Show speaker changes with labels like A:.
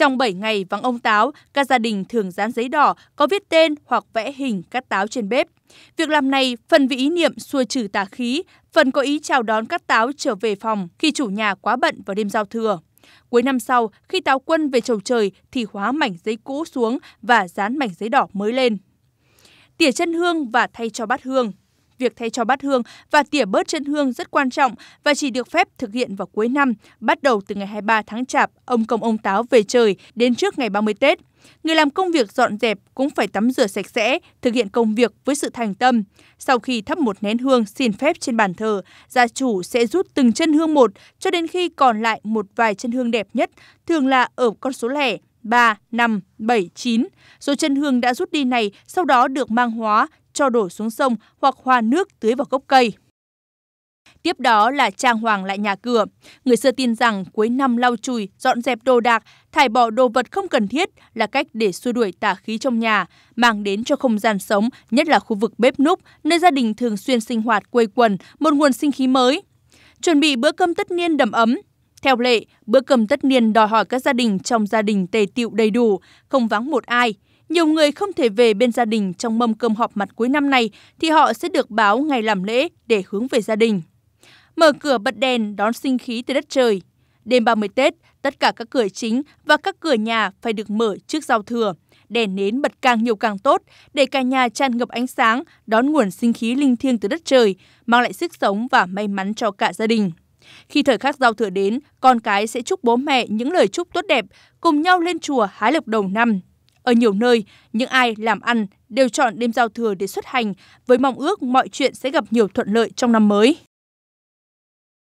A: Trong 7 ngày vắng ông táo, các gia đình thường dán giấy đỏ có viết tên hoặc vẽ hình các táo trên bếp. Việc làm này phần vì ý niệm xua trừ tà khí, phần có ý chào đón các táo trở về phòng khi chủ nhà quá bận vào đêm giao thừa. Cuối năm sau, khi táo quân về trầu trời thì hóa mảnh giấy cũ xuống và dán mảnh giấy đỏ mới lên. Tỉa chân hương và thay cho bát hương việc thay cho bát hương và tỉa bớt chân hương rất quan trọng và chỉ được phép thực hiện vào cuối năm, bắt đầu từ ngày 23 tháng Chạp, ông công ông táo về trời đến trước ngày 30 Tết. Người làm công việc dọn dẹp cũng phải tắm rửa sạch sẽ, thực hiện công việc với sự thành tâm. Sau khi thắp một nén hương xin phép trên bàn thờ, gia chủ sẽ rút từng chân hương một cho đến khi còn lại một vài chân hương đẹp nhất, thường là ở con số lẻ. 3, 5, 7, 9. Số chân hương đã rút đi này sau đó được mang hóa, cho đổ xuống sông hoặc hòa nước tưới vào gốc cây. Tiếp đó là trang hoàng lại nhà cửa. Người xưa tin rằng cuối năm lau chùi, dọn dẹp đồ đạc, thải bỏ đồ vật không cần thiết là cách để xua đuổi tà khí trong nhà, mang đến cho không gian sống, nhất là khu vực bếp núc, nơi gia đình thường xuyên sinh hoạt quây quần, một nguồn sinh khí mới. Chuẩn bị bữa cơm tất niên đầm ấm, theo lệ, bữa cơm tất niên đòi hỏi các gia đình trong gia đình tề tiệu đầy đủ, không vắng một ai. Nhiều người không thể về bên gia đình trong mâm cơm họp mặt cuối năm này thì họ sẽ được báo ngày làm lễ để hướng về gia đình. Mở cửa bật đèn đón sinh khí từ đất trời. Đêm 30 Tết, tất cả các cửa chính và các cửa nhà phải được mở trước giao thừa. Đèn nến bật càng nhiều càng tốt để cả nhà tràn ngập ánh sáng, đón nguồn sinh khí linh thiêng từ đất trời, mang lại sức sống và may mắn cho cả gia đình. Khi thời khắc giao thừa đến, con cái sẽ chúc bố mẹ những lời chúc tốt đẹp, cùng nhau lên chùa hái lộc đầu năm. Ở nhiều nơi, những ai làm ăn đều chọn đêm giao thừa để xuất hành với mong ước mọi chuyện sẽ gặp nhiều thuận lợi trong năm mới.